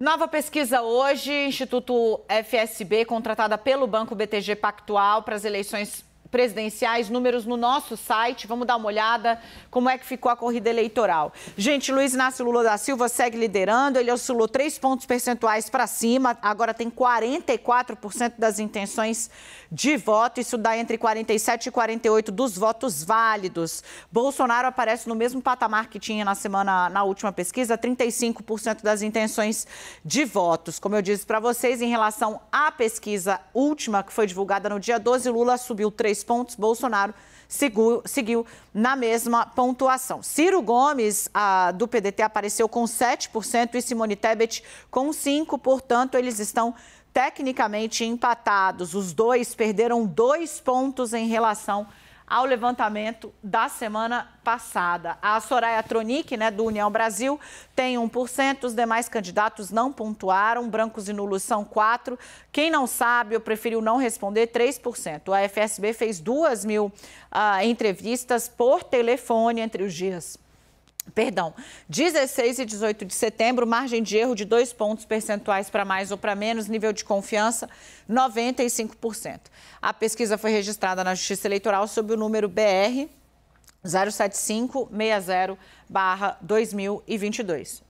Nova pesquisa hoje, Instituto FSB, contratada pelo Banco BTG Pactual para as eleições presidenciais, números no nosso site. Vamos dar uma olhada como é que ficou a corrida eleitoral. Gente, Luiz Inácio Lula da Silva segue liderando, ele oscilou três pontos percentuais para cima, agora tem 44% das intenções de voto, isso dá entre 47 e 48 dos votos válidos. Bolsonaro aparece no mesmo patamar que tinha na semana na última pesquisa, 35% das intenções de votos. Como eu disse para vocês, em relação à pesquisa última que foi divulgada no dia 12, Lula subiu três pontos. Bolsonaro seguiu, seguiu na mesma pontuação. Ciro Gomes, a, do PDT, apareceu com 7% e Simone Tebet com 5%. Portanto, eles estão tecnicamente empatados. Os dois perderam dois pontos em relação ao levantamento da semana passada. A Soraya Tronic, né, do União Brasil, tem 1%, os demais candidatos não pontuaram, brancos e nulos são 4%. Quem não sabe, eu preferiu não responder, 3%. A FSB fez 2 mil uh, entrevistas por telefone entre os dias Perdão, 16 e 18 de setembro, margem de erro de dois pontos percentuais para mais ou para menos, nível de confiança 95%. A pesquisa foi registrada na Justiça Eleitoral sob o número BR 07560-2022.